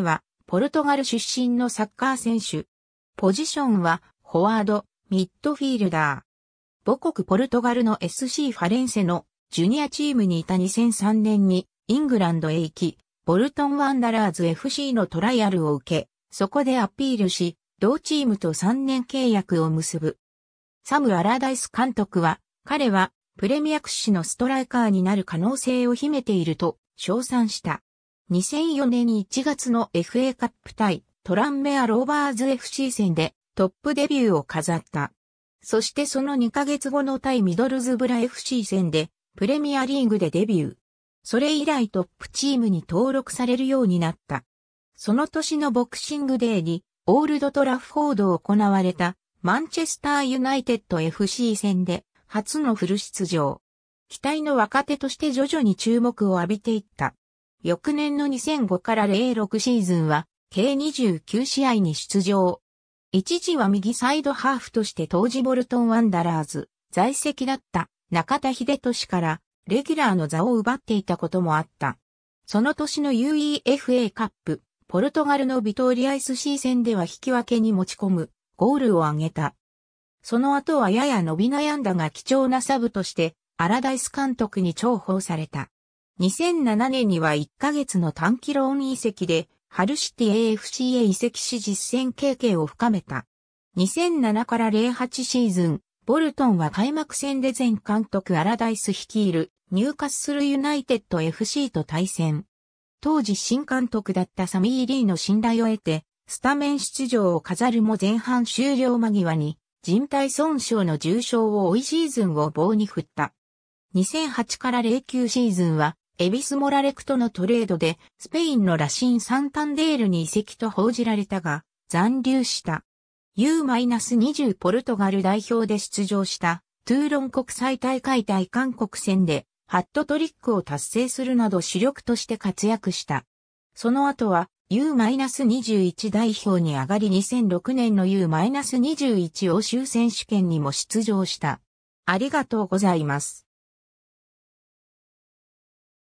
は、ポルトガル出身のサッカー選手。ポジションは、フォワード、ミッドフィールダー。母国ポルトガルの SC ファレンセのジュニアチームにいた2003年にイングランドへ行き、ボルトンワンダラーズ FC のトライアルを受け、そこでアピールし、同チームと3年契約を結ぶ。サム・アラダイス監督は、彼はプレミア屈指のストライカーになる可能性を秘めていると称賛した。2004年1月の FA カップ対トランメアローバーズ FC 戦でトップデビューを飾った。そしてその2ヶ月後の対ミドルズブラ FC 戦でプレミアリーグでデビュー。それ以来トップチームに登録されるようになった。その年のボクシングデーにオールドトラフォードを行われたマンチェスターユナイテッド FC 戦で初のフル出場。期待の若手として徐々に注目を浴びていった。翌年の2005から06シーズンは、計29試合に出場。一時は右サイドハーフとして当時ボルトンワンダラーズ、在籍だった中田秀俊から、レギュラーの座を奪っていたこともあった。その年の UEFA カップ、ポルトガルのビトーリアイスシー戦では引き分けに持ち込む、ゴールを挙げた。その後はやや伸び悩んだが貴重なサブとして、アラダイス監督に重宝された。2007年には1ヶ月の短期ローン移籍で、ハルシティ AFC へ移籍し実戦経験を深めた。2007から08シーズン、ボルトンは開幕戦で前監督アラダイス率いるニューカッスルユナイテッド FC と対戦。当時新監督だったサミー・リーの信頼を得て、スタメン出場を飾るも前半終了間際に、人体損傷の重傷を追いシーズンを棒に振った。2008から09シーズンは、エビスモラレクとのトレードで、スペインのラシン・サンタンデールに移籍と報じられたが、残留した。U-20 ポルトガル代表で出場した、トゥーロン国際大会対韓国戦で、ハットトリックを達成するなど主力として活躍した。その後は、U-21 代表に上がり2006年の U-21 欧州選手権にも出場した。ありがとうございます。